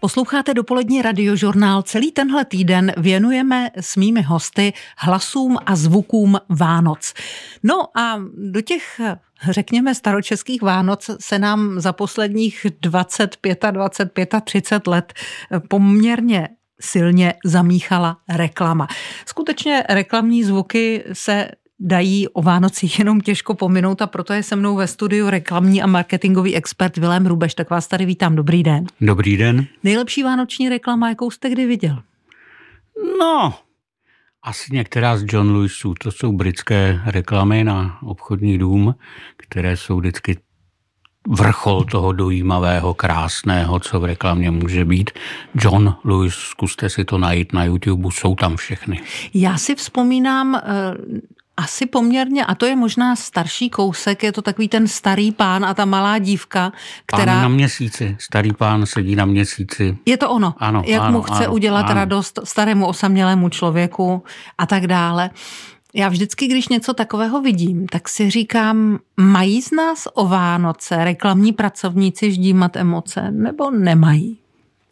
Posloucháte dopolední radiožurnál. Celý tenhle týden věnujeme s mými hosty hlasům a zvukům Vánoc. No a do těch, řekněme, staročeských Vánoc se nám za posledních 25, 25, 30 let poměrně silně zamíchala reklama. Skutečně reklamní zvuky se dají o Vánocích jenom těžko pominout a proto je se mnou ve studiu reklamní a marketingový expert Vilém Rubeš. Tak vás tady vítám, dobrý den. Dobrý den. Nejlepší vánoční reklama, jakou jste kdy viděl? No, asi některá z John Lewisů, to jsou britské reklamy na obchodní dům, které jsou vždycky vrchol toho dojímavého, krásného, co v reklamě může být. John Lewis, zkuste si to najít na YouTube, jsou tam všechny. Já si vzpomínám eh, asi poměrně, a to je možná starší kousek, je to takový ten starý pán a ta malá dívka, která... Pán na měsíci, starý pán sedí na měsíci. Je to ono, ano, jak ano, mu chce ano, udělat ano. radost starému osamělému člověku a tak dále. Já vždycky, když něco takového vidím, tak si říkám, mají z nás o Vánoce reklamní pracovníci ždímat emoce, nebo nemají?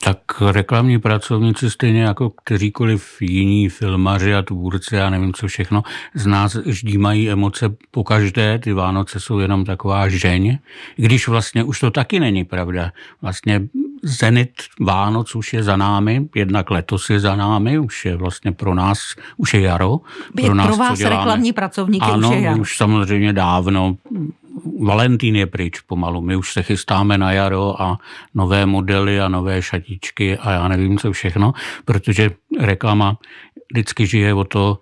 Tak reklamní pracovníci, stejně jako kteříkoliv jiní filmaři a tvůrci, já nevím co všechno, z nás vždy mají emoce po každé, ty Vánoce jsou jenom taková žeň, když vlastně už to taky není pravda. Vlastně zenit Vánoc už je za námi, jednak letos je za námi, už je vlastně pro nás, už je jaro. Pro, nás, pro vás co reklamní pracovníky ano, už je jaro. už samozřejmě dávno Valentín je pryč pomalu. My už se chystáme na jaro a nové modely a nové šatičky a já nevím co všechno, protože reklama vždycky žije o to,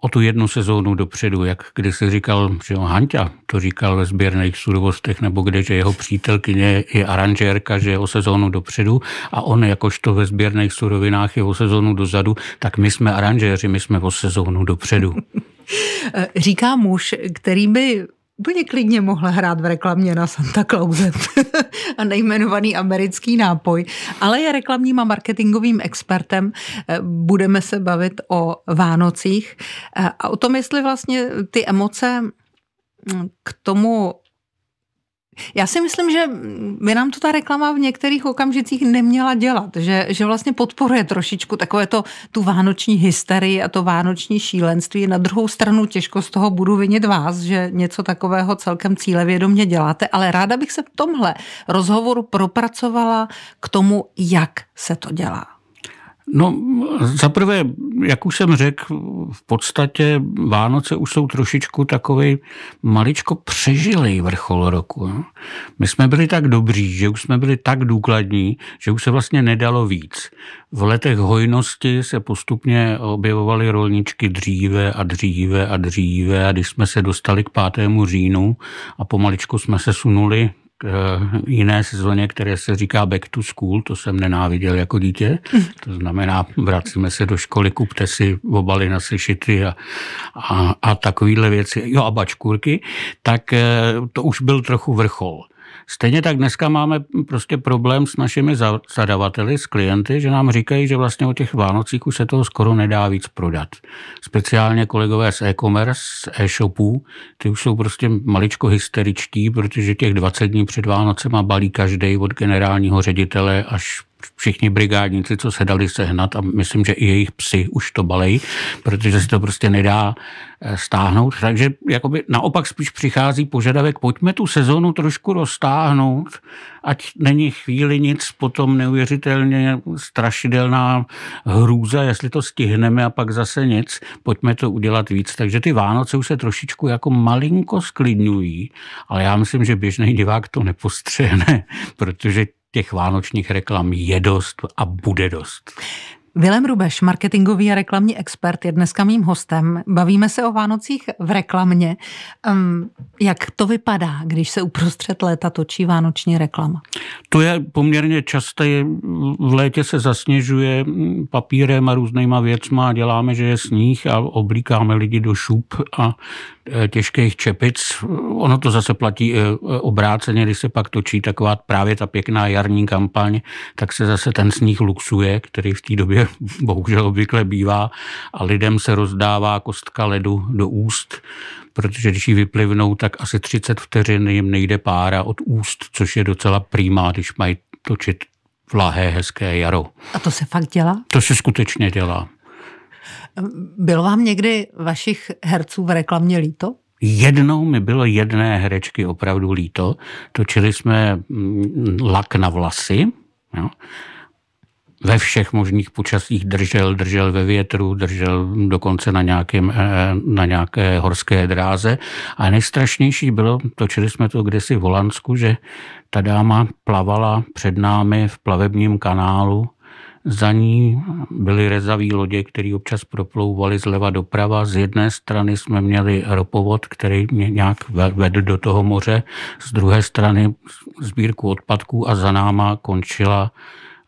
o tu jednu sezónu dopředu, jak když se říkal, že on Hanťa to říkal ve sběrných surovostech nebo kde, že jeho přítelkyně je aranžérka, že je o sezónu dopředu a on jakožto ve sběrných surovinách je o sezónu dozadu, tak my jsme aranžéři, my jsme o sezónu dopředu. Říká muž, který by úplně klidně mohla hrát v reklamě na Santa Clause a nejmenovaný americký nápoj, ale je reklamním a marketingovým expertem. Eh, budeme se bavit o Vánocích eh, a o tom, jestli vlastně ty emoce hm, k tomu já si myslím, že by nám to ta reklama v některých okamžicích neměla dělat, že, že vlastně podporuje trošičku takové to, tu vánoční hysterii a to vánoční šílenství. Na druhou stranu těžko z toho budu vinit vás, že něco takového celkem cílevědomě děláte, ale ráda bych se v tomhle rozhovoru propracovala k tomu, jak se to dělá. No, zaprvé, jak už jsem řekl, v podstatě Vánoce už jsou trošičku takový maličko přežilej vrchol roku. No. My jsme byli tak dobří, že už jsme byli tak důkladní, že už se vlastně nedalo víc. V letech hojnosti se postupně objevovaly rolničky dříve a dříve a dříve a když jsme se dostali k 5. říjnu a pomaličku jsme se sunuli k eh, jiné sezóně, které se říká back to school, to jsem nenáviděl jako dítě. Mhm. To znamená, vracíme se do školy, kupte si obaly na sešity a, a, a takovýhle věci, jo a bačkůrky, tak eh, to už byl trochu vrchol. Stejně tak dneska máme prostě problém s našimi zadavateli, s klienty, že nám říkají, že vlastně o těch Vánocích už se toho skoro nedá víc prodat. Speciálně kolegové z e-commerce, z e-shopů, ty už jsou prostě maličko hysteričtí, protože těch 20 dní před Vánocema balí každý od generálního ředitele až všichni brigádníci, co se dali sehnat a myslím, že i jejich psy už to balejí, protože se to prostě nedá eh, stáhnout. Takže jakoby naopak spíš přichází požadavek, pojďme tu sezonu trošku roztáhnout, ať není chvíli nic, potom neuvěřitelně strašidelná hrůza, jestli to stihneme a pak zase nic, pojďme to udělat víc. Takže ty Vánoce už se trošičku jako malinko sklidňují, ale já myslím, že běžný divák to nepostřehne, protože těch vánočních reklam je dost a bude dost. Vilem Rubeš, marketingový a reklamní expert, je dneska mým hostem. Bavíme se o Vánocích v reklamě. Um, jak to vypadá, když se uprostřed léta točí vánoční reklama? To je poměrně časté. V létě se zasněžuje papírem a různýma věcma děláme, že je sníh a oblíkáme lidi do šup a e, těžkých čepic. Ono to zase platí e, obráceně, když se pak točí taková právě ta pěkná jarní kampaň, tak se zase ten sníh luxuje, který v té době bohužel obvykle bývá, a lidem se rozdává kostka ledu do úst, protože když ji vyplivnou, tak asi 30 vteřin jim nejde pára od úst, což je docela přímá, když mají točit vlahé, hezké jaro. A to se fakt dělá? To se skutečně dělá. Bylo vám někdy vašich herců v reklamě líto? Jednou mi bylo jedné herečky opravdu líto. Točili jsme mm, lak na vlasy. Jo ve všech možných počasích držel, držel ve větru, držel dokonce na, nějakým, eh, na nějaké horské dráze. A nejstrašnější bylo, točili jsme to kdesi v Holandsku, že ta dáma plavala před námi v plavebním kanálu za ní byly rezaví lodě, které občas proplouvaly zleva doprava. Z jedné strany jsme měli ropovod, který mě nějak vedl do toho moře, z druhé strany sbírku odpadků a za náma končila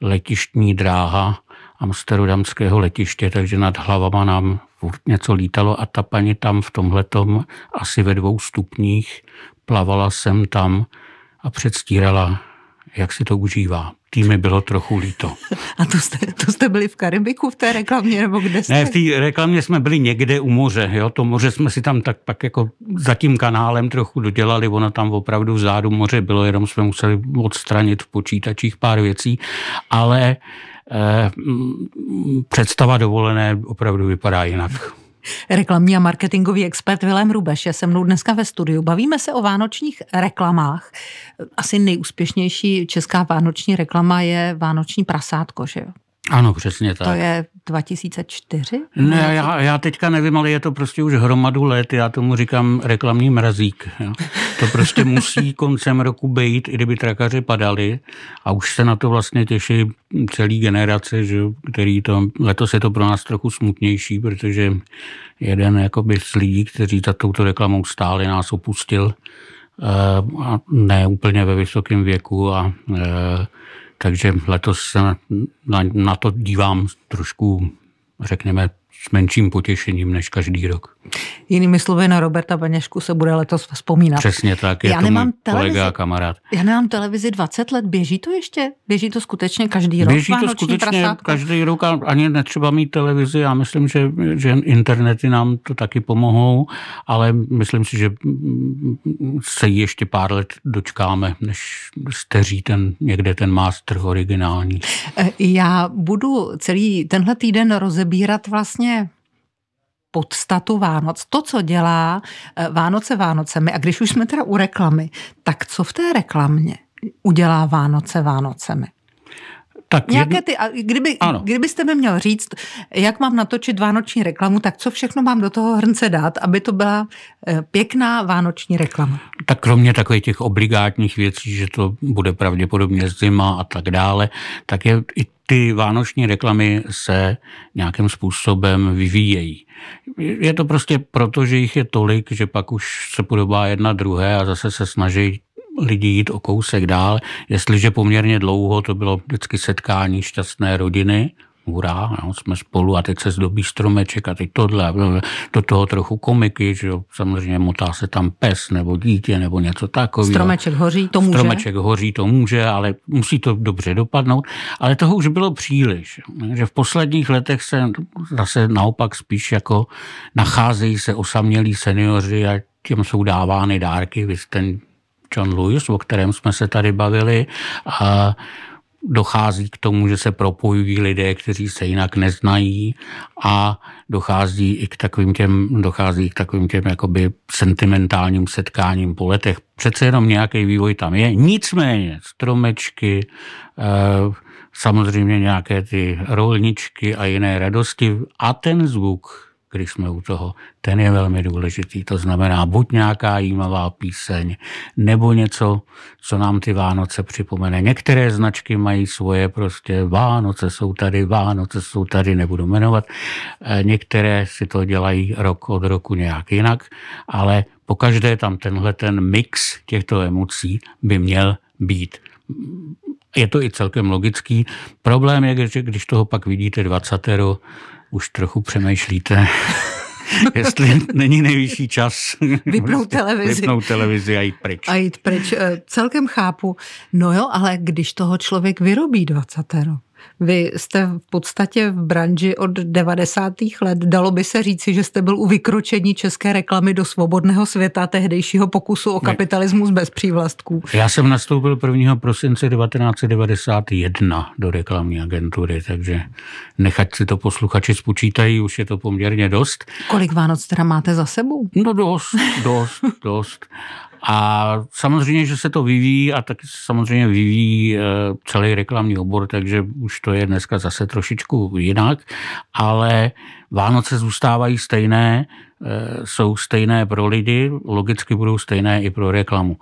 letištní dráha amsterdamského letiště, takže nad hlavama nám furt něco lítalo a ta paní tam v tomhletom asi ve dvou stupních plavala sem tam a předstírala jak si to užívá. Týmy bylo trochu líto. A to jste, to jste byli v Karibiku v té reklamě, nebo kde jste? Ne, v té reklamě jsme byli někde u moře. Jo? To moře jsme si tam tak pak jako za tím kanálem trochu dodělali. Ono tam opravdu vzadu moře bylo, jenom jsme museli odstranit v počítačích pár věcí. Ale eh, představa dovolené opravdu vypadá jinak. Reklamní a marketingový expert Vilém Rubeš je se mnou dneska ve studiu. Bavíme se o vánočních reklamách. Asi nejúspěšnější česká vánoční reklama je vánoční prasátko, že jo? Ano, přesně tak. To je 2004? Ne, já, já teďka nevím, ale je to prostě už hromadu let. Já tomu říkám reklamní mrazík. Jo. To prostě musí koncem roku být, i kdyby trakaři padali a už se na to vlastně těší celý generace, že, který to, letos je to pro nás trochu smutnější, protože jeden jakoby z lidí, kteří za touto reklamou stáli, nás opustil eh, a ne úplně ve vysokém věku a eh, takže letos se na, na, na to dívám trošku, řekněme, s menším potěšením než každý rok. Jinými slovy, na Roberta Beněšku se bude letos vzpomínat. Přesně tak, je já to nemám můj televizi, kolega a kamarád. Já nemám televizi 20 let, běží to ještě? Běží to skutečně každý rok? Běží to skutečně prasátko? každý rok a ani netřeba mít televizi. Já myslím, že, že internety nám to taky pomohou, ale myslím si, že se ještě pár let dočkáme, než steří ten, někde ten mástr originální. E, já budu celý tenhle týden rozebírat vlastně podstatu Vánoc, to, co dělá eh, Vánoce Vánocemi. A když už jsme teda u reklamy, tak co v té reklamě udělá Vánoce Vánocemi? tak Nějaké jedno... ty, a kdyby, ano. kdybyste mi měl říct, jak mám natočit vánoční reklamu, tak co všechno mám do toho hrnce dát, aby to byla eh, pěkná vánoční reklama? Tak kromě takových těch obligátních věcí, že to bude pravděpodobně zima a tak dále, tak je i ty vánoční reklamy se nějakým způsobem vyvíjejí. Je to prostě proto, že jich je tolik, že pak už se podobá jedna druhé a zase se snaží lidi jít o kousek dál. Jestliže poměrně dlouho, to bylo vždycky setkání šťastné rodiny, hurá, no, jsme spolu a teď se zdobí stromeček a teď tohle, do toho trochu komiky, že jo, samozřejmě motá se tam pes nebo dítě nebo něco takového. Stromeček hoří, to může. Stromeček hoří, to může, ale musí to dobře dopadnout, ale toho už bylo příliš, že v posledních letech se zase naopak spíš jako nacházejí se osamělí seniori a těm jsou dávány dárky, vy ten John Lewis, o kterém jsme se tady bavili. A dochází k tomu, že se propojují lidé, kteří se jinak neznají a dochází i k takovým těm, dochází k takovým těm jakoby sentimentálním setkáním po letech. Přece jenom nějaký vývoj tam je. Nicméně stromečky, eh, samozřejmě nějaké ty rolničky a jiné radosti a ten zvuk když jsme u toho, ten je velmi důležitý. To znamená buď nějaká jímavá píseň, nebo něco, co nám ty Vánoce připomene. Některé značky mají svoje prostě Vánoce jsou tady, Vánoce jsou tady, nebudu jmenovat. E, některé si to dělají rok od roku nějak jinak, ale pokaždé tam tenhle ten mix těchto emocí by měl být je to i celkem logický. Problém je, když toho pak vidíte 20 už trochu přemýšlíte, jestli není nejvyšší čas vypnout prostě televizi. vypnout televizi a jít pryč. A jít pryč. Eh, celkem chápu. No jo, ale když toho člověk vyrobí 20. Vy jste v podstatě v branži od 90. let. Dalo by se říci, že jste byl u vykročení české reklamy do svobodného světa tehdejšího pokusu o kapitalismus bez přívlastků. Já jsem nastoupil 1. prosince 1991 do reklamní agentury, takže nechat si to posluchači spočítají, už je to poměrně dost. Kolik Vánoc teda máte za sebou? No dost, dost, dost. A samozřejmě, že se to vyvíjí a tak samozřejmě vyvíjí eh, celý reklamní obor, takže už to je dneska zase trošičku jinak, ale Vánoce zůstávají stejné, eh, jsou stejné pro lidi, logicky budou stejné i pro reklamu.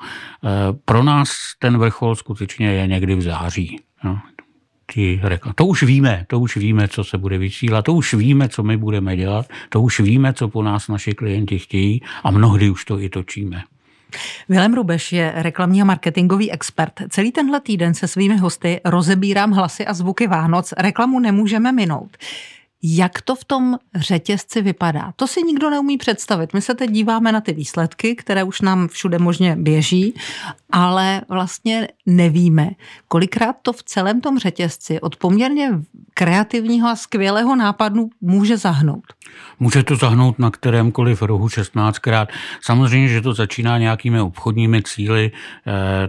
Eh, pro nás ten vrchol skutečně je někdy v září. No. ty reklamy. To už víme, to už víme, co se bude vysílat, to už víme, co my budeme dělat, to už víme, co po nás naši klienti chtějí a mnohdy už to i točíme. Vilem Rubeš je reklamní a marketingový expert. Celý tenhle týden se svými hosty rozebírám hlasy a zvuky Vánoc. Reklamu nemůžeme minout. Jak to v tom řetězci vypadá? To si nikdo neumí představit. My se teď díváme na ty výsledky, které už nám všude možně běží, ale vlastně nevíme, kolikrát to v celém tom řetězci od poměrně kreativního a skvělého nápadu může zahnout. Může to zahnout na kterémkoliv rohu 16krát. Samozřejmě, že to začíná nějakými obchodními cíly. Eh,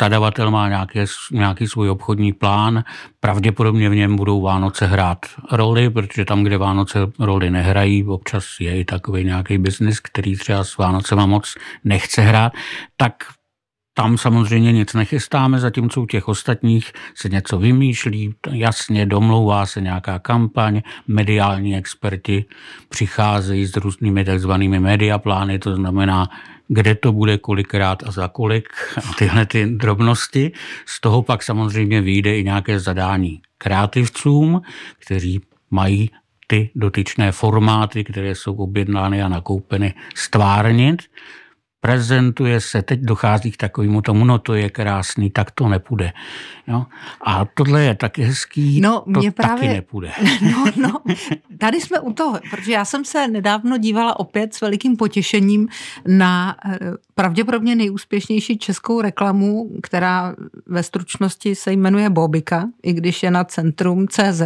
zadavatel má nějaké, nějaký svůj obchodní plán. Pravděpodobně v něm budou Vánoce hrát roli, protože tam, kde Vánoce roli nehrají, občas je i takový nějaký biznis, který třeba s Vánocema moc nechce hrát, tak tam samozřejmě nic nechystáme, zatímco u těch ostatních se něco vymýšlí, jasně domlouvá se nějaká kampaň, mediální experti přicházejí s různými takzvanými mediaplány, to znamená, kde to bude, kolikrát a za kolik, tyhle ty drobnosti. Z toho pak samozřejmě vyjde i nějaké zadání kreativcům, kteří mají ty dotyčné formáty, které jsou objednány a nakoupeny, stvárnit prezentuje se, teď dochází k takovému tomu, no to je krásný, tak to nepůjde. Jo? A tohle je tak hezký, no, to mě to právě, taky nepůjde. No, no, tady jsme u toho, protože já jsem se nedávno dívala opět s velikým potěšením na eh, pravděpodobně nejúspěšnější českou reklamu, která ve stručnosti se jmenuje Bobika, i když je na centrum CZ.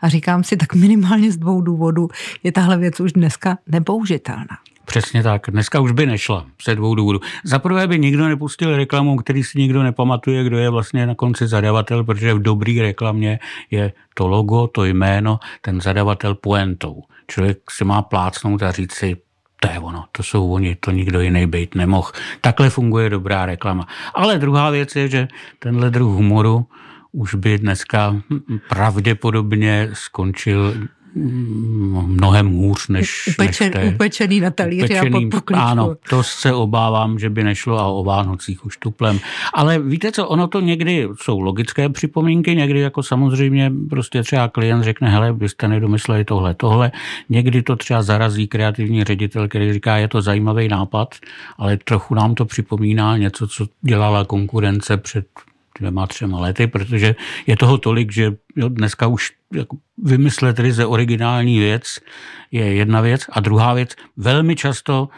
A říkám si, tak minimálně z dvou důvodů je tahle věc už dneska nepoužitelná. Přesně tak. Dneska už by nešla se dvou důvodů. Za prvé by nikdo nepustil reklamu, který si nikdo nepamatuje, kdo je vlastně na konci zadavatel, protože v dobrý reklamě je to logo, to jméno, ten zadavatel poentou. Člověk si má plácnout a říct si, to je ono, to jsou oni, to nikdo jiný být nemohl. Takhle funguje dobrá reklama. Ale druhá věc je, že tenhle druh humoru už by dneska pravděpodobně skončil Mm, mnohem hůř než, Upečen, než té, upečený na talíři upečený, a pod Ano, to se obávám, že by nešlo a o Vánocích už tuplem. Ale víte co, ono to někdy jsou logické připomínky, někdy jako samozřejmě prostě třeba klient řekne, hele, vy jste nedomysleli tohle, tohle. Někdy to třeba zarazí kreativní ředitel, který říká, je to zajímavý nápad, ale trochu nám to připomíná něco, co dělala konkurence před dvěma, třema lety, protože je toho tolik, že jo, dneska už jako vymyslet ryze originální věc je jedna věc. A druhá věc, velmi často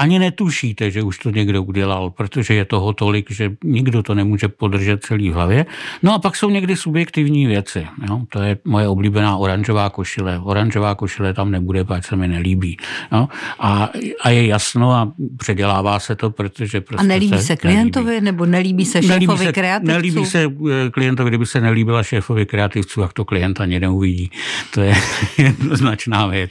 ani netušíte, že už to někdo udělal, protože je toho tolik, že nikdo to nemůže podržet celý v hlavě. No a pak jsou někdy subjektivní věci. Jo? To je moje oblíbená oranžová košile. Oranžová košile tam nebude, pak se mi nelíbí. Jo? A, a je jasno a předělává se to, protože prostě A nelíbí se, se klientovi nelíbí. nebo nelíbí se šéfovi nelíbí se, kreativců? Nelíbí se eh, klientovi, kdyby se nelíbila šéfovi kreativců, jak to klient ani neuvidí. To je jednoznačná věc.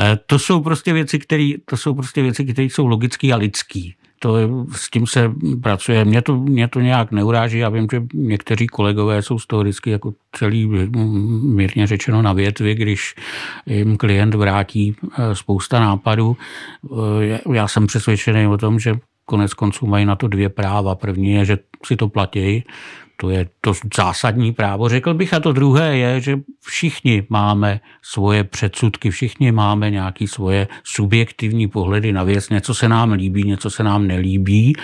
Eh, to jsou prostě věci, které to jsou prostě věci, které jsou logické a lidský, To je, s tím se pracuje. Mě to, mě to nějak neuráží. Já vím, že někteří kolegové jsou z toho vždycky jako celý mírně řečeno na větvi, když jim klient vrátí eh, spousta nápadů. Eh, já jsem přesvědčený o tom, že konec konců mají na to dvě práva. První je, že si to platí, to je to zásadní právo, řekl bych. A to druhé je, že všichni máme svoje předsudky, všichni máme nějaké svoje subjektivní pohledy na věc. Něco se nám líbí, něco se nám nelíbí.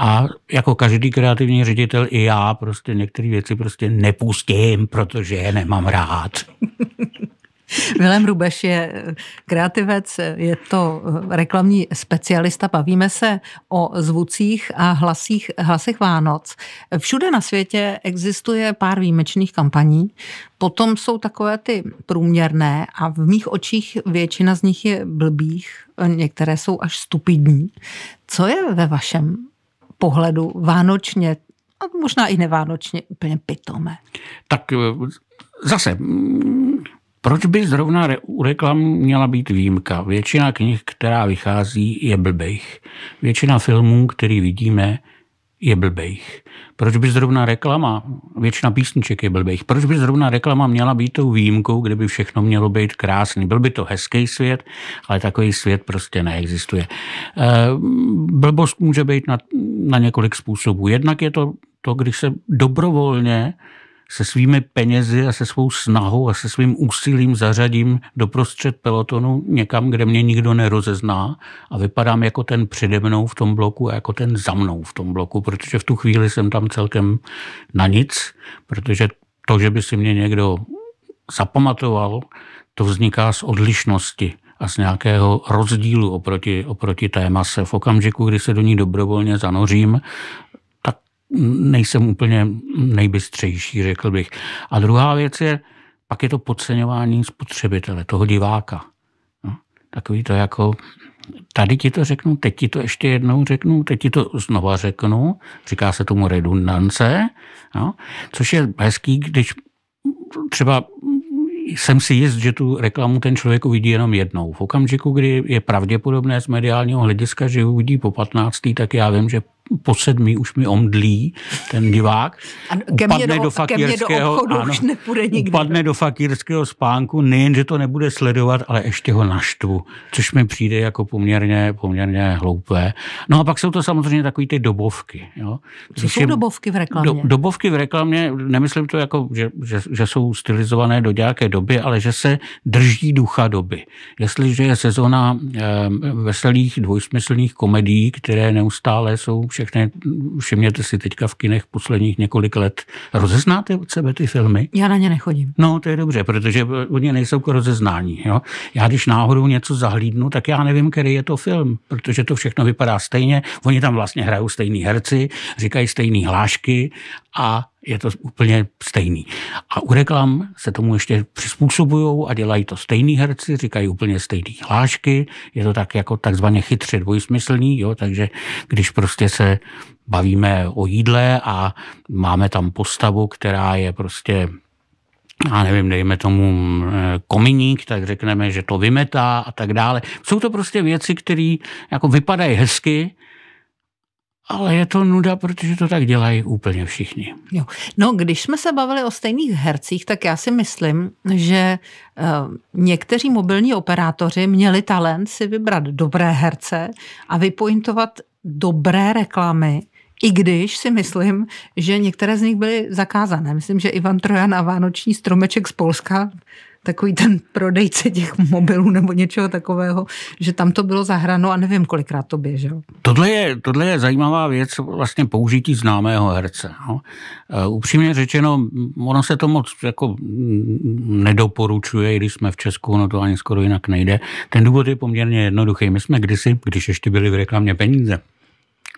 A jako každý kreativní ředitel i já prostě některé věci prostě nepustím, protože je nemám rád. Vilém Rubeš je eh, kreativec, je to eh, reklamní specialista. Bavíme se o zvucích a hlasích, hlasech Vánoc. Všude na světě existuje pár výjimečných kampaní, potom jsou takové ty průměrné a v mých očích většina z nich je blbých, některé jsou až stupidní. Co je ve vašem pohledu vánočně a možná i nevánočně úplně pitomé. Tak eh, zase mm, proč by zrovna re- u reklam měla být výjimka? Většina knih, která vychází, je blbejch. Většina filmů, který vidíme, je blbejch. Proč by zrovna reklama, většina písniček je blbejch, proč by zrovna reklama měla být tou výjimkou, kde by všechno mělo být krásný? Byl by to hezký svět, ale takový svět prostě neexistuje. Eh, blbost může být na, na několik způsobů. Jednak je to to, když se dobrovolně se svými penězi a se svou snahou a se svým úsilím zařadím do prostřed pelotonu někam, kde mě nikdo nerozezná a vypadám jako ten přede mnou v tom bloku a jako ten za mnou v tom bloku, protože v tu chvíli jsem tam celkem na nic, protože to, že by si mě někdo zapamatoval, to vzniká z odlišnosti a z nějakého rozdílu oproti, oproti té mase. V okamžiku, kdy se do ní dobrovolně zanořím, nejsem úplně nejbystřejší, řekl bych. A druhá věc je, pak je to podceňování spotřebitele, toho diváka. No, takový to jako, tady ti to řeknu, teď ti to ještě jednou řeknu, teď ti to znova řeknu, říká se tomu redundance, no, což je hezký, když třeba jsem si jist, že tu reklamu ten člověk uvidí jenom jednou. V okamžiku, kdy je pravděpodobné z mediálního hlediska, že uvidí po 15. tak já vím, že po sedmi už mi omdlí ten divák. Ano, ke upadne do, do fakírského, do ano, už nepůjde nikdy. Upadne do fakírského spánku, nejen, že to nebude sledovat, ale ještě ho naštvu, což mi přijde jako poměrně, poměrně hloupé. No a pak jsou to samozřejmě takové ty dobovky. Jo? Co Když jsou je, dobovky v reklamě? Do, dobovky v reklamě, nemyslím to jako, že, že, že jsou stylizované do nějaké doby, ale že se drží ducha doby. Jestliže je sezona e, eh, veselých dvojsmyslných komedií, které neustále jsou všechny, všimněte si teďka v kinech posledních několik let, rozeznáte od sebe ty filmy? Já na ně nechodím. No, to je dobře, protože oni nejsou k rozeznání. Jo? Já když náhodou něco zahlídnu, tak já nevím, který je to film, protože to všechno vypadá stejně, oni tam vlastně hrajou stejní herci, říkají stejné hlášky a je to úplně stejný. A u reklam se tomu ještě přizpůsobují a dělají to stejný herci, říkají úplně stejný hlášky, je to tak jako takzvaně chytře dvojsmyslný, jo, takže když prostě se bavíme o jídle a máme tam postavu, která je prostě a nevím, dejme tomu kominík, tak řekneme, že to vymetá a tak dále. Jsou to prostě věci, které jako vypadají hezky, ale je to nuda, protože to tak dělají úplně všichni. Jo. No, když jsme se bavili o stejných hercích, tak já si myslím, že e, někteří mobilní operátoři měli talent si vybrat dobré herce a vypointovat dobré reklamy, i když si myslím, že některé z nich byly zakázané. Myslím, že Ivan Trojan a Vánoční stromeček z Polska takový ten prodejce těch mobilů nebo něčeho takového, že tam to bylo zahrano a nevím, kolikrát to běželo. Tohle je, tohle je zajímavá věc, vlastně použití známého herce. No. E, upřímně řečeno, ono se to moc jako nedoporučuje, když jsme v Česku, no to ani skoro jinak nejde. Ten důvod je poměrně jednoduchý. My jsme kdysi, když ještě byli v reklamě peníze,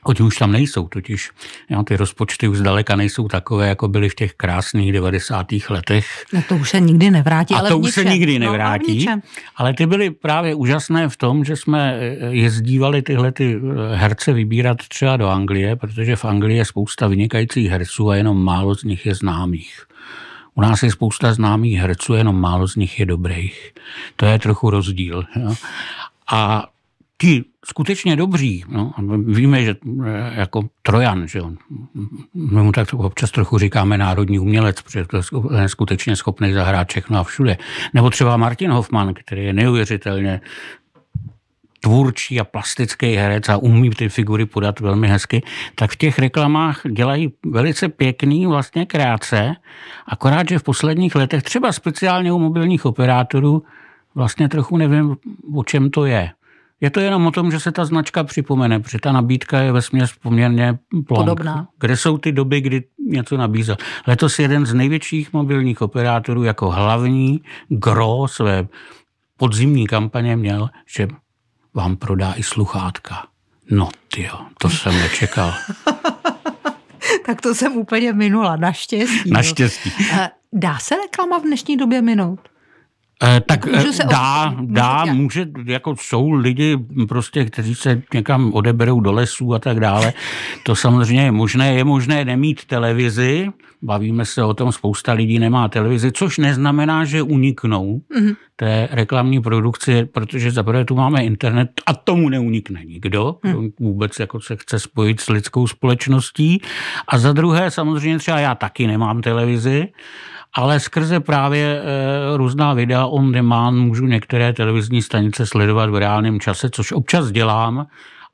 Oni už tam nejsou totiž. Jo, ty rozpočty už zdaleka nejsou takové, jako byly v těch krásných 90. letech. No to už se nikdy nevrátí. A ale to už se nikdy no, nevrátí. No, ale ty byly právě úžasné v tom, že jsme eh, jezdívali tyhle ty eh, herce vybírat třeba do Anglie, protože v Anglii je spousta vynikajících herců a jenom málo z nich je známých. U nás je spousta známých herců, jenom málo z nich je dobrých. To je trochu rozdíl. Jo? A ti skutečně dobří, no, víme, že e, jako Trojan, že on, my mu tak občas trochu říkáme národní umělec, protože to je skutečně schopný zahrát všechno a všude. Nebo třeba Martin Hoffman, který je neuvěřitelně tvůrčí a plastický herec a umí ty figury podat velmi hezky, tak v těch reklamách dělají velice pěkný vlastně krátce, akorát, že v posledních letech třeba speciálně u mobilních operátorů vlastně trochu nevím, o čem to je. Je to jenom o tom, že se ta značka připomene, protože ta nabídka je ve směs poměrně plank. Podobná. Kde jsou ty doby, kdy něco nabízí? Letos jeden z největších mobilních operátorů jako hlavní gro své podzimní kampaně měl, že vám prodá i sluchátka. No ty to jsem nečekal. tak to jsem úplně minula, naštěstí. Naštěstí. Eh, dá se reklama v dnešní době minout? Eh, tak eh, dá, dá, může, jako jsou lidi prostě, kteří se někam odeberou do lesů a tak dále. To samozřejmě je možné, je možné nemít televizi, bavíme se o tom, spousta lidí nemá televizi, což neznamená, že uniknou mm-hmm. té reklamní produkci, protože zaprvé tu máme internet a tomu neunikne nikdo, mm. vůbec jako se chce spojit s lidskou společností. A za druhé samozřejmě třeba já taky nemám televizi, ale skrze právě e, různá videa on demand můžu některé televizní stanice sledovat v reálném čase, což občas dělám,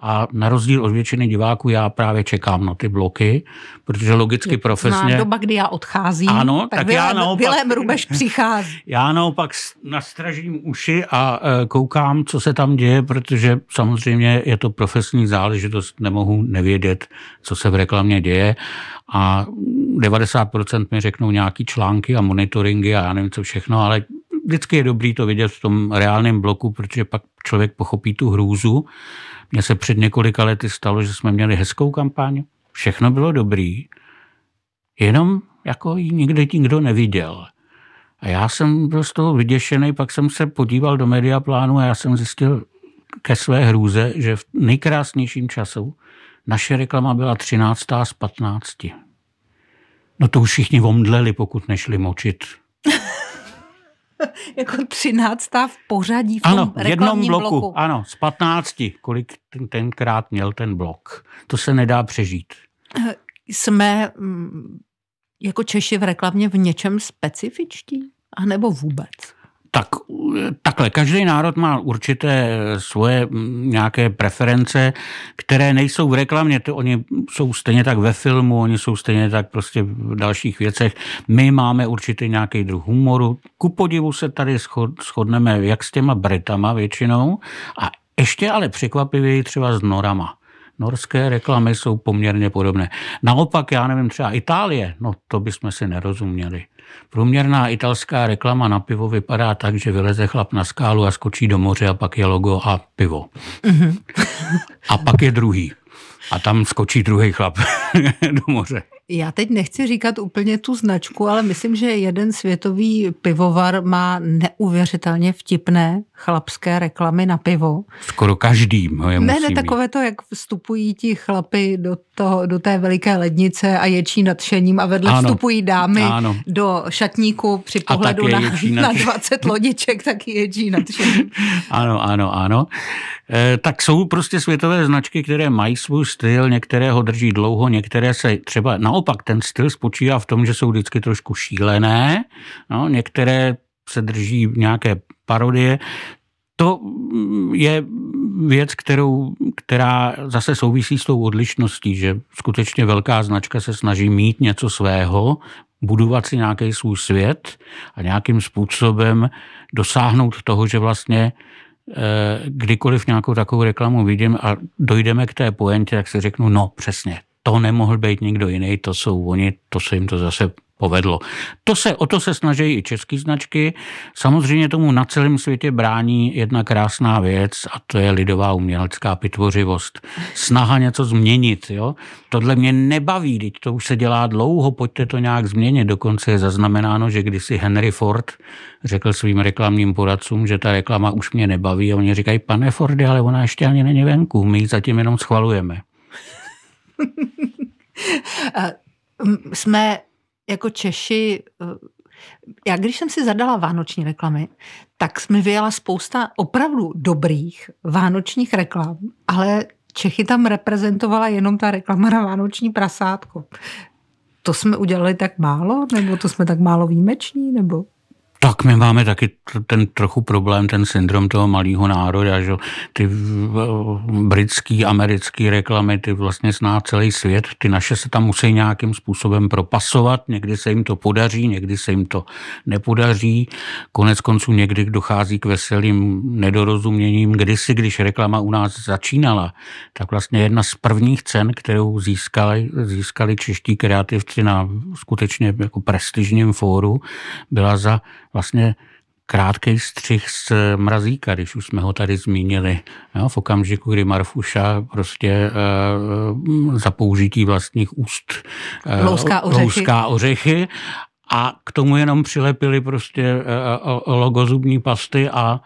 a na rozdíl od většiny diváků já právě čekám na ty bloky, protože logicky profesně... Na doba, kdy já odcházím, ano, tak, tak Vilém, já naopak, Vilém Rubeš přichází. Já naopak nastražím uši a e, koukám, co se tam děje, protože samozřejmě je to profesní záležitost, nemohu nevědět, co se v reklamě děje a 90% mi řeknou nějaký články a monitoringy a já nevím co všechno, ale vždycky je dobrý to vidět v tom reálném bloku, protože pak člověk pochopí tu hrůzu, mně se před několika lety stalo, že jsme měli hezkou kampaň, všechno bylo dobrý, jenom jako ji nikdy nikdo neviděl. A já jsem byl z toho vyděšený, pak jsem se podíval do mediaplánu a já jsem zjistil ke své hrůze, že v nejkrásnějším času naše reklama byla 13. z 15. No to už všichni omdleli, pokud nešli močit jako třináctá v pořadí v tom ano, v jednom bloku, bloku. Ano, z patnácti, kolik tenkrát měl ten blok. To se nedá přežít. Eh, jsme mm, jako Češi v reklamě v něčem specifičtí? A nebo vůbec? Tak takhle, každý národ má určité svoje nějaké preference, které nejsou v reklamě, to oni jsou stejně tak ve filmu, oni jsou stejně tak prostě v dalších věcech. My máme určitý nějaký druh humoru. Ku podivu se tady shodneme jak s těma Britama většinou a ještě ale překvapivěji třeba s Norama norské reklamy jsou poměrně podobné. Naopak, já nevím, třeba Itálie, no to bychom si nerozuměli. Průměrná italská reklama na pivo vypadá tak, že vyleze chlap na skálu a skočí do moře a pak je logo a pivo. Mhm. a pak je druhý. A tam skočí druhý chlap do moře. Já teď nechci říkat úplně tu značku, ale myslím, že jeden světový pivovar má neuvěřitelně vtipné chlapské reklamy na pivo. Skoro každý. No musí ne, ne, takové to, jak vstupují ti chlapy do, toho, do té veliké lednice a ječí nadšením a vedle ano. vstupují dámy ano. do šatníku při pohledu na, na, na 20 lodiček, tak ječí nadšením. ano, ano, ano. E, tak jsou prostě světové značky, které mají svůj styl, některé ho drží dlouho, některé se třeba na no, Naopak ten styl spočívá v tom, že jsou vždycky trošku šílené, no, některé se drží nějaké parodie. To mm, je věc, kterou, která zase souvisí s tou odlišností, že skutečně velká značka se snaží mít něco svého, budovat si nějaký svůj svět a nějakým způsobem dosáhnout toho, že vlastně eh, kdykoliv nějakou takovou reklamu vidím a dojdeme k té poentě, tak si řeknu, no přesně, to nemohl být někdo jiný, to jsou oni, to se jim to zase povedlo. To se, o to se snaží i české značky. Samozřejmě tomu na celém světě brání jedna krásná věc a to je lidová umělecká pitvořivost. Snaha něco změnit. Jo? Tohle mě nebaví, teď to už se dělá dlouho, pojďte to nějak změnit. Dokonce je zaznamenáno, že když si Henry Ford řekl svým reklamním poradcům, že ta reklama už mě nebaví a oni říkají, pane Fordy, ale ona ještě ani není venku, my ji zatím jenom schvalujeme. Eh, jsme jako Češi, eh, já když jsem si zadala vánoční reklamy, tak jsme vyjela spousta opravdu dobrých vánočních reklam, ale Čechy tam reprezentovala jenom ta reklama na vánoční prasátko. To jsme udělali tak málo, nebo to jsme tak málo výjimeční, nebo tak my máme taky ten trochu problém, ten syndrom toho malého národa, že ty britský, americký reklamy, ty vlastně zná celý svět, ty naše se tam musí nějakým způsobem propasovat, někdy se jim to podaří, někdy se jim to nepodaří, konec konců někdy dochází k veselým nedorozuměním. Kdysi, když reklama u nás začínala, tak vlastně jedna z prvních cen, kterou získali, získali čeští kreativci na skutečně jako prestižním fóru, byla za vlastně krátký střih z mrazíka, když už jsme ho tady zmínili. Jo, v okamžiku, kdy Marfuša prostě e, za použití vlastních úst e, louská ořechy, louská ořechy a k tomu jenom přilepili prostě eh, logo zubní pasty a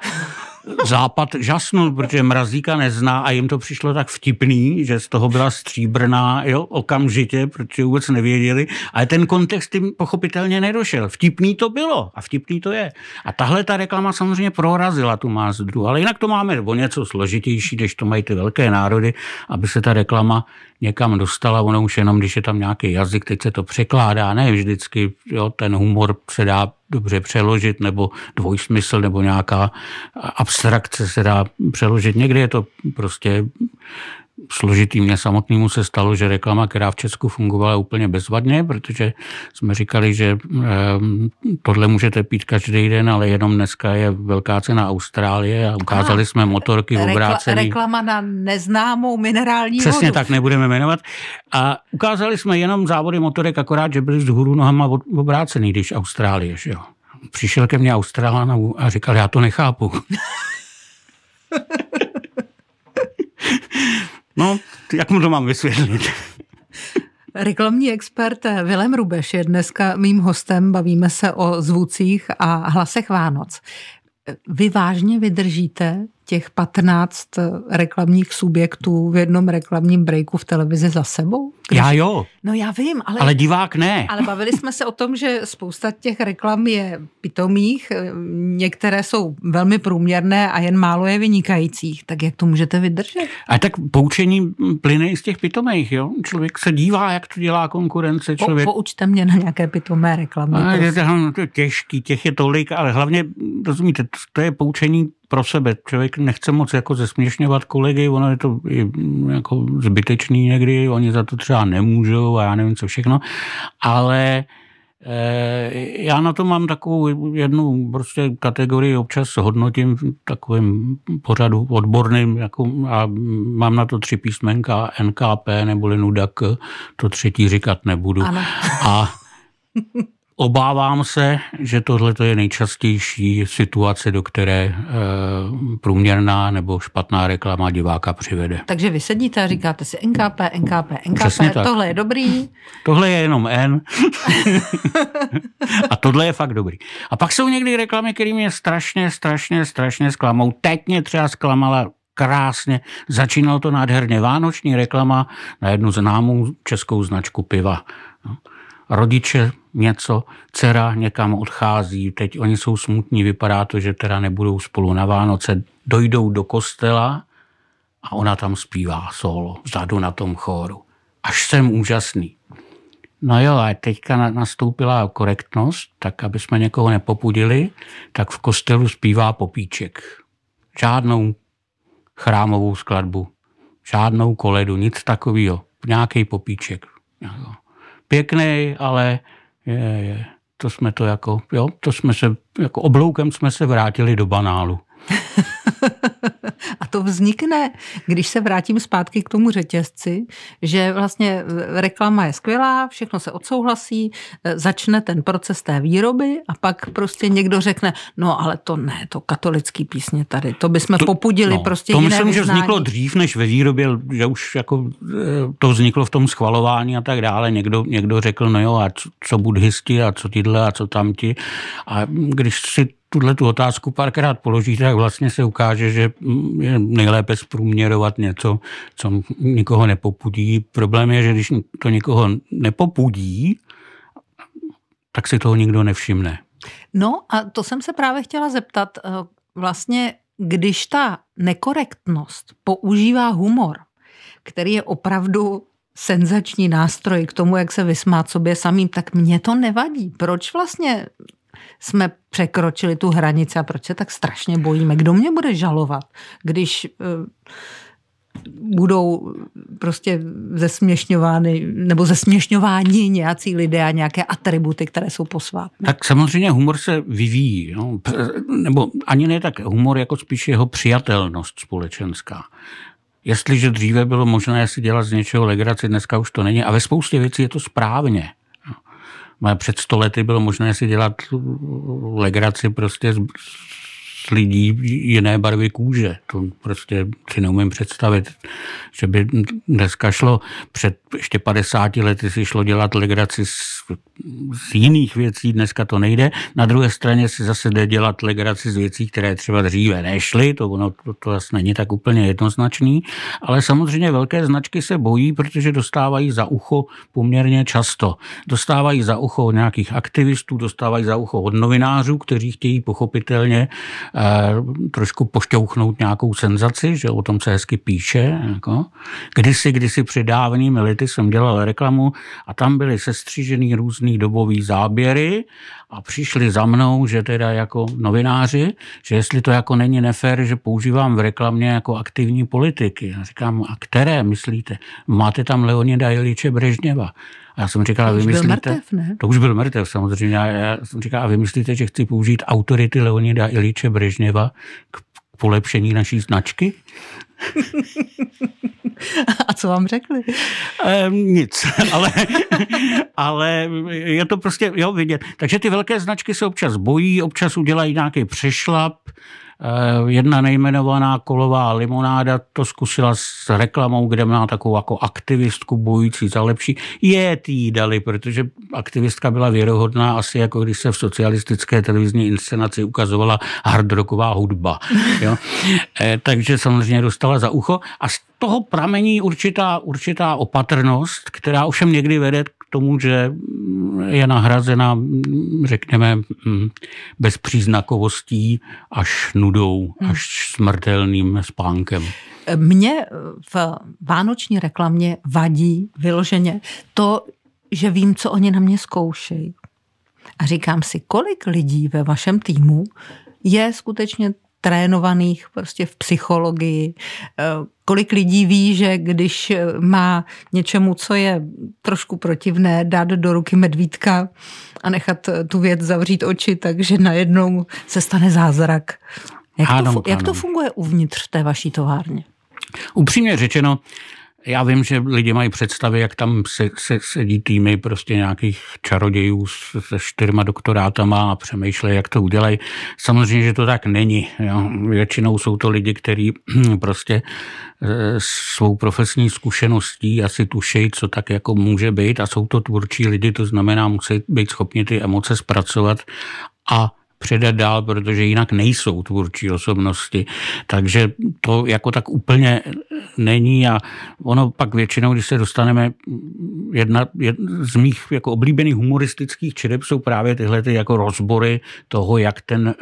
Západ žasnul, protože Mrazíka nezná a jim to přišlo tak vtipný, že z toho byla stříbrná jo, okamžitě, protože vůbec nevěděli. Ale ten kontext jim pochopitelně nedošel. Vtipný to bylo a vtipný to je. A tahle ta reklama samozřejmě prorazila tu Mazdu, ale jinak to máme o něco složitější, než to mají ty velké národy, aby se ta reklama někam dostala, ono už jenom, když je tam nějaký jazyk, teď se to překládá, ne vždycky jo, ten humor se dá dobře přeložit, nebo dvojsmysl, nebo nějaká abstrakce se dá přeložit. Někdy je to prostě složitý. Mně samotnému se stalo, že reklama, která v Česku fungovala úplně bezvadně, protože jsme říkali, že ehm, tohle můžete pít každý den, ale jenom dneska je velká cena Austrálie a ukázali jsme motorky v obrácení. Reklama na neznámou minerální Přesně vodu. tak, nebudeme jmenovat. A ukázali jsme jenom závody motorek, akorát, že byly hůru nohama obrácený, když Austrálie, že jo. Přišel ke mně Austrálán a říkal, já to nechápu. No, jak mu to mám vysvětlit? Reklamní expert Vilem Rubeš je dneska mým hostem. Bavíme se o zvucích a hlasech Vánoc. Vy vážně vydržíte těch 15 reklamních subjektů v jednom reklamním breaku v televizi za sebou? Když... Já jo. No já vím, ale... Ale divák ne. Ale bavili jsme se o tom, že spousta těch reklam je pitomých, některé jsou velmi průměrné a jen málo je vynikajících. Tak jak to můžete vydržet? A tak poučení plyne i z těch pitomých, jo? Člověk se dívá, jak to dělá konkurence. Člověk... Po, poučte mě na nějaké pitomé reklamy. A, no, to je těžký, těch je tolik, ale hlavně, rozumíte, to je poučení pro sebe. Člověk nechce moc jako zesměšňovat kolegy, ono je to mm, jako zbytečný někdy, oni za to třeba nemůžou a já nevím co všechno, ale eh, já na to mám takovou jednu prostě kategorii, občas hodnotím v takovém pořadu odborným jako, a mám na to tři písmenka NKP neboli NUDAK, to třetí říkat nebudu. Ano. A Obávám se, že tohle je nejčastější situace, do které e, průměrná nebo špatná reklama diváka přivede. Takže vy sedíte a říkáte si NKP, NKP, NKP, Přesně tak. tohle je dobrý. Tohle je jenom N. a tohle je fakt dobrý. A pak jsou někdy reklamy, které mě strašně, strašně, strašně zklamou. Teď mě třeba zklamala krásně. Začínalo to nádherně vánoční reklama na jednu známou českou značku piva rodiče něco, dcera někam odchází, teď oni jsou smutní, vypadá to, že teda nebudou spolu na Vánoce, dojdou do kostela a ona tam zpívá solo, vzadu na tom chóru. Až jsem úžasný. No jo, a teďka nastoupila korektnost, tak aby jsme někoho nepopudili, tak v kostelu zpívá popíček. Žádnou chrámovou skladbu, žádnou koledu, nic takového. Nějaký popíček. No pěkný, ale je, je, to jsme to jako, jo, to jsme se, jako obloukem jsme se vrátili do banálu. A to vznikne, když se vrátím zpátky k tomu řetězci, že vlastně e, reklama je skvělá, všechno se odsouhlasí, e, začne ten proces té výroby a pak prostě někdo řekne, no ale to ne, to katolický písně tady, to bychom to, popudili no, prostě To myslím, že vzniklo dřív než ve výrobě, že už jako e, to vzniklo v tom schvalování a tak dále. Někdo, někdo řekl, no jo, a co, co budhisti a co tyhle a co tamti. A když si tuhle tu otázku párkrát položíte, tak vlastně se ukáže, že je nejlépe zprůměrovat něco, co nikoho nepopudí. Problém je, že když to nikoho nepopudí, tak si toho nikdo nevšimne. No a to jsem se právě chtěla zeptat. Eh, vlastně, když ta nekorektnost používá humor, který je opravdu senzační nástroj k tomu, jak se vysmát sobě samým, tak mě to nevadí. Proč vlastně jsme překročili tu hranici a proč se tak strašně bojíme. Kdo mě bude žalovat, když eh, budou eh, prostě zesměšňovány nebo zesměšňováni nějací lidé a nějaké atributy, které jsou posvátné. Tak samozřejmě humor se vyvíjí, no, nebo ani ne tak humor, jako spíš jeho přijatelnost společenská. Jestliže dříve bylo možné si dělat z něčeho legraci, dneska už to není. A ve spoustě věcí je to správně. Před stolety bylo možné si dělat legraci prostě z, lidí jiné barvy kůže. To prostě si neumím představit, že by dneska šlo. Před ještě 50 lety si šlo dělat legraci z, z jiných věcí, dneska to nejde. Na druhé straně si zase jde dělat legraci z věcí, které třeba dříve nešly, to ono to, to zase není tak úplně jednoznačný, ale samozřejmě velké značky se bojí, protože dostávají za ucho poměrně často. Dostávají za ucho nějakých aktivistů, dostávají za ucho od novinářů, kteří chtějí pochopitelně Eh, trošku pošťouchnout nějakou senzaci, že o tom se hezky píše. Jako. Kdysi, kdysi před dávnými lety jsem dělal reklamu a tam byly sestřížený různý dobový záběry a přišli za mnou, že teda jako novináři, že jestli to jako není nefér, že používám v reklamě jako aktivní politiky. Já říkám, a které myslíte? Máte tam Leonida Jeliče Brežněva. A já jsem říkal, to už vymyslíte, byl mrtev, ne? To už byl mrtev samozřejmě. A já jsem říkal, a vymyslíte, že chci použít autority Leonida Iliče Brežněva k polepšení naší značky? A co vám řekli? E, nic, ale, ale je to prostě jo, vidět. Takže ty velké značky se občas bojí, občas udělají nějaký přešlap, Eh, jedna nejmenovaná kolová limonáda to zkusila s reklamou, kde má takovou jako aktivistku bojící za lepší. Je tý dali, protože aktivistka byla věrohodná asi jako když se v socialistické televizní inscenaci ukazovala hardroková hudba. Jo? Eh, takže samozřejmě dostala za ucho a toho pramení určitá, určitá opatrnost, která ovšem někdy vede k tomu, že je nahrazena, řekněme, hm, bezpříznakovostí až nudou, hmm. až smrtelným spánkem. Mně v vánoční reklamě vadí vyloženě to, že vím, co oni na mě zkoušejí. A říkám si, kolik lidí ve vašem týmu je skutečně trénovaných prostě v psychologii, eh, kolik lidí ví, že když má něčemu, co je trošku protivné, dát do ruky medvídka a nechat tu věc zavřít oči, takže najednou se stane zázrak. Jak, ano, to, ano. jak to funguje uvnitř té vaší továrně? Upřímně řečeno, já vím, že lidi mají představy, jak tam se, se, sedí týmy prostě nějakých čarodějů se čtyřma doktorátama a přemýšlejí, jak to udělají. Samozřejmě, že to tak není. Jo. Většinou jsou to lidi, kteří prostě e, svou profesní zkušeností asi tušejí, co tak jako může být a jsou to tvůrčí lidi, to znamená, musí být schopni ty emoce zpracovat a předat dál, protože jinak nejsou tvůrčí osobnosti. Takže to jako tak úplně není a ono pak většinou, když se dostaneme, jedna, jedna z mých jako oblíbených humoristických čireb jsou právě tyhle ty jako rozbory toho, jak ten e,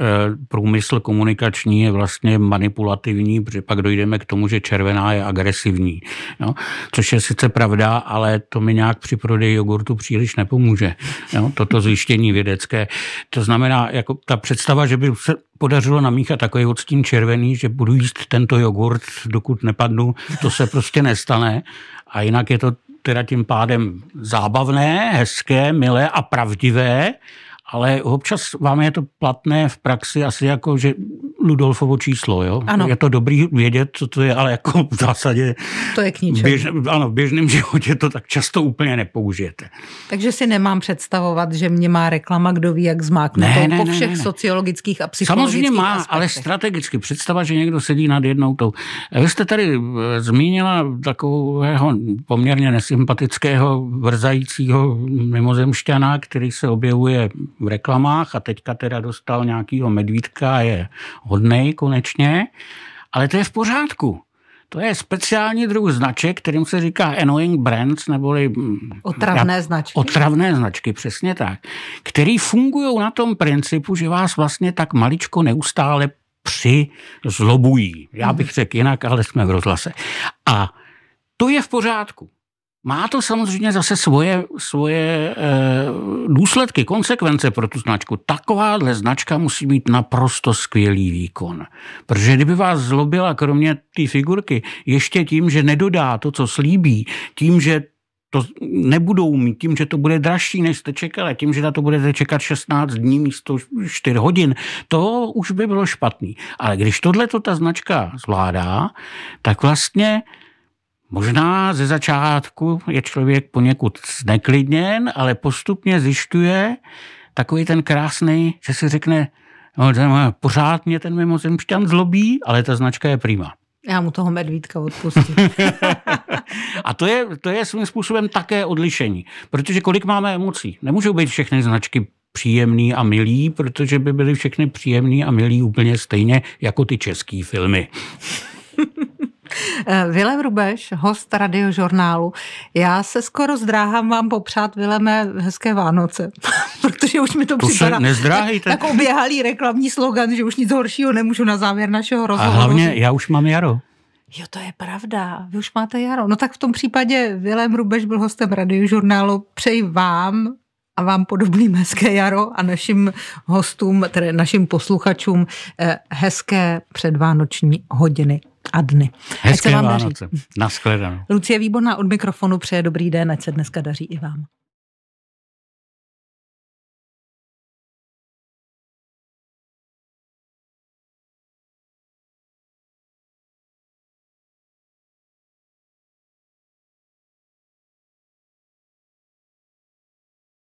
průmysl komunikační je vlastně manipulativní, protože pak dojdeme k tomu, že červená je agresivní. Jo? No, což je sice pravda, ale to mi nějak při prodeji jogurtu příliš nepomůže. Jo? No, toto zjištění vědecké. To znamená, jako ta představa, že by se podařilo namíchat takový odstín červený, že budu jíst tento jogurt, dokud nepadnu, to se prostě nestane. A jinak je to teda tím pádem zábavné, hezké, milé a pravdivé, ale občas vám je to platné v praxi asi jako, že Ludolfovo číslo. Jo? Ano. Je to dobrý vědět, co to je, ale jako v zásadě... To je k ničemu. Běž, ano, v běžném životě to tak často úplně nepoužijete. Takže si nemám představovat, že mě má reklama, kdo ví, jak zmákne ne, ne, po všech ne, ne. sociologických a psychologických Samozřejmě má, aspektech. ale strategicky. Představa, že někdo sedí nad jednou tou. Vy jste tady eh, zmínila takového poměrně nesympatického, vrzajícího mimozemšťana, který se objevuje v reklamách a teďka teda dostal nějakýho medvídka, je ho hodný konečně, ale to je v pořádku. To je speciální druh značek, kterým se říká annoying brands, neboli... Mm, otravné značky. Otravné značky, přesně tak. Který fungují na tom principu, že vás vlastně tak maličko neustále přizlobují. Já bych mhm. řekl jinak, ale jsme v rozhlase. A to je v pořádku. Má to samozřejmě zase svoje, svoje e, důsledky, konsekvence pro tu značku. Takováhle značka musí mít naprosto skvělý výkon. Protože kdyby vás zlobila, kromě té figurky, ještě tím, že nedodá to, co slíbí, tím, že to nebudou mít, tím, že to bude dražší, než jste čekali, tím, že na to budete čekat 16 dní místo 4 hodin, to už by bylo špatný. Ale když tohle ta značka zvládá, tak vlastně Možná ze začátku je člověk poněkud zneklidněn, ale postupně zjišťuje takový ten krásný, že si řekne, no, pořád mě ten mimozemšťan zlobí, ale ta značka je prima. Já mu toho medvídka odpustím. a to je, to je svým způsobem také odlišení, protože kolik máme emocí. Nemůžou být všechny značky příjemný a milý, protože by byly všechny příjemný a milý úplně stejně jako ty český filmy. Vilem eh, Rubeš, host radiožurnálu. Já se skoro zdráhám vám popřát, Vileme, hezké Vánoce, protože už mi to, to připadá tak, jako tak oběhalý reklamní slogan, že už nic horšího nemůžu na závěr našeho rozhovoru. A hlavně já už mám jaro. Jo, to je pravda, vy už máte jaro. No tak v tom případě Vilem Rubeš byl hostem radiožurnálu. Přeji vám a vám podobným hezké jaro a našim hostům, tedy našim posluchačům, eh, hezké předvánoční hodiny a dny. Hezké Vánoce. Daří. Naschledanou. Lucie Výborná od mikrofonu přeje dobrý den, ať se dneska daří i vám.